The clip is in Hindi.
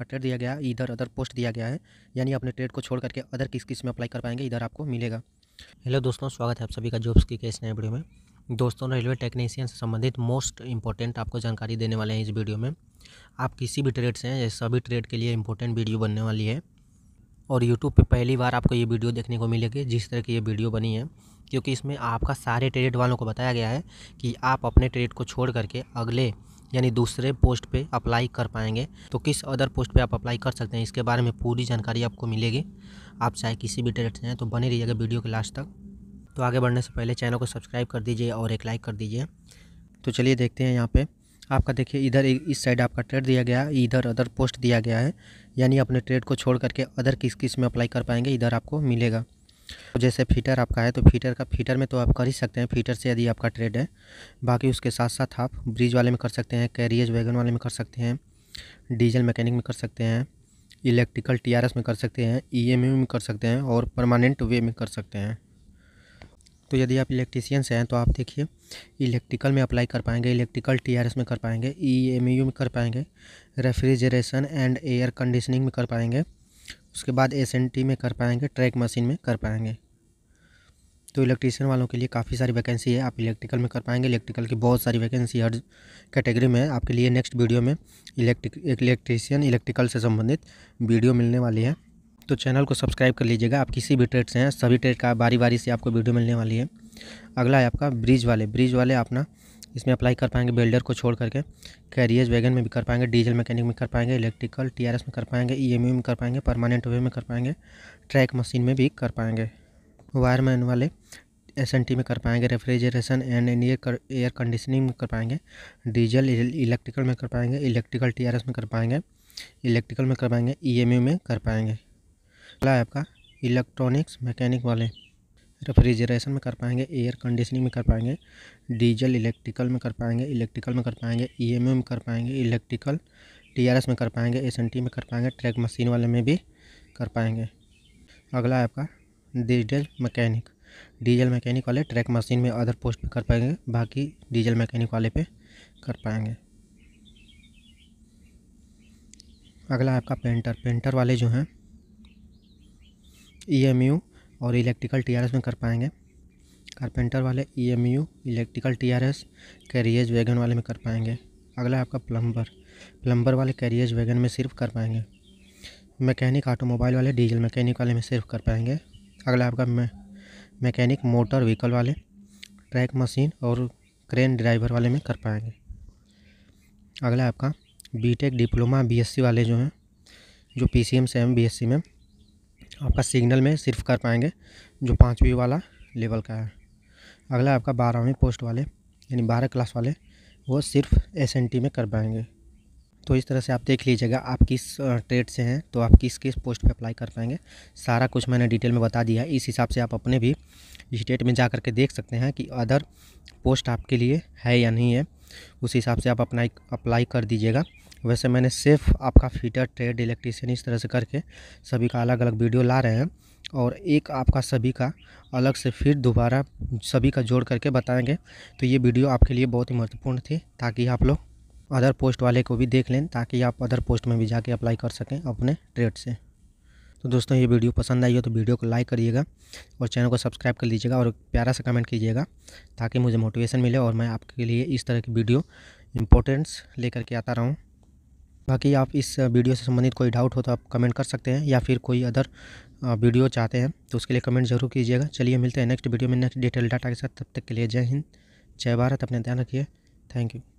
अटेर दिया गया इधर अदर पोस्ट दिया गया है यानी अपने ट्रेड को छोड़ करके अदर किस किस में अप्लाई कर पाएंगे इधर आपको मिलेगा हेलो दोस्तों स्वागत है आप सभी का जॉब्स की इस नए वीडियो में दोस्तों रेलवे टेक्नीशियन से संबंधित मोस्ट इंपॉर्टेंट आपको जानकारी देने वाले हैं इस वीडियो में आप किसी भी ट्रेड से हैं सभी ट्रेड के लिए इंपॉर्टेंट वीडियो बनने वाली है और यूट्यूब पर पहली बार आपको ये वीडियो देखने को मिलेगी जिस तरह की ये वीडियो बनी है क्योंकि इसमें आपका सारे ट्रेड वालों को बताया गया है कि आप अपने ट्रेड को छोड़ करके अगले यानी दूसरे पोस्ट पे अप्लाई कर पाएंगे तो किस अदर पोस्ट पे आप अप्लाई कर सकते हैं इसके बारे में पूरी जानकारी आपको मिलेगी आप चाहे किसी भी ट्रेड से हैं तो बने रहिएगा वीडियो के लास्ट तक तो आगे बढ़ने से पहले चैनल को सब्सक्राइब कर दीजिए और एक लाइक कर दीजिए तो चलिए देखते हैं यहाँ पर आपका देखिए इधर इस साइड आपका ट्रेड दिया गया है इधर अदर पोस्ट दिया गया है यानी अपने ट्रेड को छोड़ करके अदर किस किस में अप्लाई कर पाएंगे इधर आपको मिलेगा तो जैसे फीटर आपका है तो फीटर का फीटर में तो आप कर ही सकते हैं फीटर से यदि आपका ट्रेड है बाकी उसके साथ साथ आप ब्रिज वाले में कर सकते हैं कैरियज वैगन वाले में कर सकते हैं डीजल मैकेनिक में कर सकते हैं इलेक्ट्रिकल टीआरएस में कर सकते हैं ईएमयू में कर सकते हैं और परमानेंट वे में कर सकते हैं तो यदि आप इलेक्ट्रीशियन से हैं तो आप देखिए इलेक्ट्रिकल में अप्लाई कर पाएंगे इलेक्ट्रिकल टीआरएस में कर पाएंगे ईएमयू में कर पाएंगे रेफ्रिजरेशन एंड एयर कंडीशनिंग में कर पाएंगे उसके बाद एस एन टी में कर पाएंगे ट्रैक मशीन में कर पाएंगे तो इलेक्ट्रीशियन वालों के लिए काफ़ी सारी वैकेंसी है आप इलेक्ट्रिकल में कर पाएंगे इलेक्ट्रिकल की बहुत सारी वैकेंसी हर कैटेगरी में आपके लिए नेक्स्ट वीडियो में इलेक्ट्रिक इलेक्ट्रीशियन इलेक्ट्रिकल से संबंधित वीडियो मिलने वाली है तो चैनल को सब्सक्राइब कर लीजिएगा आप किसी भी ट्रेड से हैं सभी ट्रेड का बारी बारी से आपको वीडियो मिलने वाली है अगला है आपका ब्रिज वाले ब्रिज वाले अपना इसमें अप्लाई कर पाएंगे बिल्डर को छोड़ करके कैरियर वैगन में भी कर पाएंगे डीजल मैकेनिक में कर पाएंगे इलेक्ट्रिकल टीआरएस में कर पाएंगे ईएमयू में कर पाएंगे परमानेंट वे में कर पाएंगे ट्रैक मशीन में भी कर पाएंगे वायरमैन वाले एस में कर पाएंगे refrigeration and air air conditioning में कर पाएंगे डीजल इलेक्ट्रिकल में कर पाएंगे इलेक्ट्रिकल टी में कर पाएंगे इलेक्ट्रिकल में कर पाएंगे ई में कर पाएंगे अगला आपका इलेक्ट्रॉनिक्स मैकेनिक वाले रेफ्रिजरेशन में कर पाएंगे एयर कंडीशनिंग में कर पाएंगे डीजल इलेक्ट्रिकल में कर पाएंगे इलेक्ट्रिकल में कर पाएंगे ई में कर पाएंगे इलेक्ट्रिकल टी में कर पाएंगे एस में कर पाएंगे ट्रैक मशीन वाले में भी कर पाएंगे अगला है आपका डीजल मैकेनिक डीजल मैकेनिक वाले ट्रैक मशीन में अदर पोस्ट पर कर पाएंगे बाकी डीजल मैकेनिक वाले पे कर पाएंगे अगला आपका पेंटर पेंटर वाले जो हैं ई एम यू और इलेक्ट्रिकल टीआरएस में कर पाएंगे कारपेंटर वाले EMU electrical TRS carriage wagon वाले में कर पाएंगे अगला है आपका प्लम्बर प्लम्बर वाले कैरियज वैगन में सिर्फ कर पाएंगे मैकेनिक ऑटोमोबाइल वाले डीजल मैकेनिक वाले में सिर्फ कर पाएंगे अगला आपका मैकेनिक मोटर व्हीकल वाले ट्रैक मशीन और क्रेन ड्राइवर वाले में कर पाएंगे अगला आपका बीटेक डिप्लोमा बीएससी वाले जो हैं जो पीसीएम से एम बीएससी में आपका सिग्नल में सिर्फ कर पाएंगे जो पाँचवीं वाला लेवल का है अगला आपका बारहवीं पोस्ट वाले यानी बारह क्लास वाले वो सिर्फ एस में कर पाएंगे तो इस तरह से आप देख लीजिएगा आप किस ट्रेड से हैं तो आप किस किस पोस्ट पे अप्लाई कर पाएंगे सारा कुछ मैंने डिटेल में बता दिया है इस हिसाब से आप अपने भी स्टेट में जा कर के देख सकते हैं कि अदर पोस्ट आपके लिए है या नहीं है उस हिसाब से आप अपना अप्लाई कर दीजिएगा वैसे मैंने सिर्फ आपका फीटर ट्रेड इलेक्ट्रीशियन इस तरह से करके सभी का अलग अलग वीडियो ला रहे हैं और एक आपका सभी का अलग से फिर दोबारा सभी का जोड़ करके बताएंगे तो ये वीडियो आपके लिए बहुत ही महत्वपूर्ण थी ताकि आप लोग अदर पोस्ट वाले को भी देख लें ताकि आप अदर पोस्ट में भी जाके अप्लाई कर सकें अपने ट्रेड से तो दोस्तों ये वीडियो पसंद आई हो तो वीडियो को लाइक करिएगा और चैनल को सब्सक्राइब कर लीजिएगा और प्यारा सा कमेंट कीजिएगा ताकि मुझे मोटिवेशन मिले और मैं आपके लिए इस तरह की वीडियो इंपॉर्टेंस लेकर के आता रहूँ बाकी आप इस वीडियो से संबंधित कोई डाउट हो तो आप कमेंट कर सकते हैं या फिर कोई अदर वीडियो चाहते हैं तो उसके लिए कमेंट जरूर कीजिएगा चलिए मिलते हैं नेक्स्ट वीडियो में नेक्स्ट डिटेल डाटा के साथ तब तक के लिए जय हिंद जय भारत अपने ध्यान रखिए थैंक यू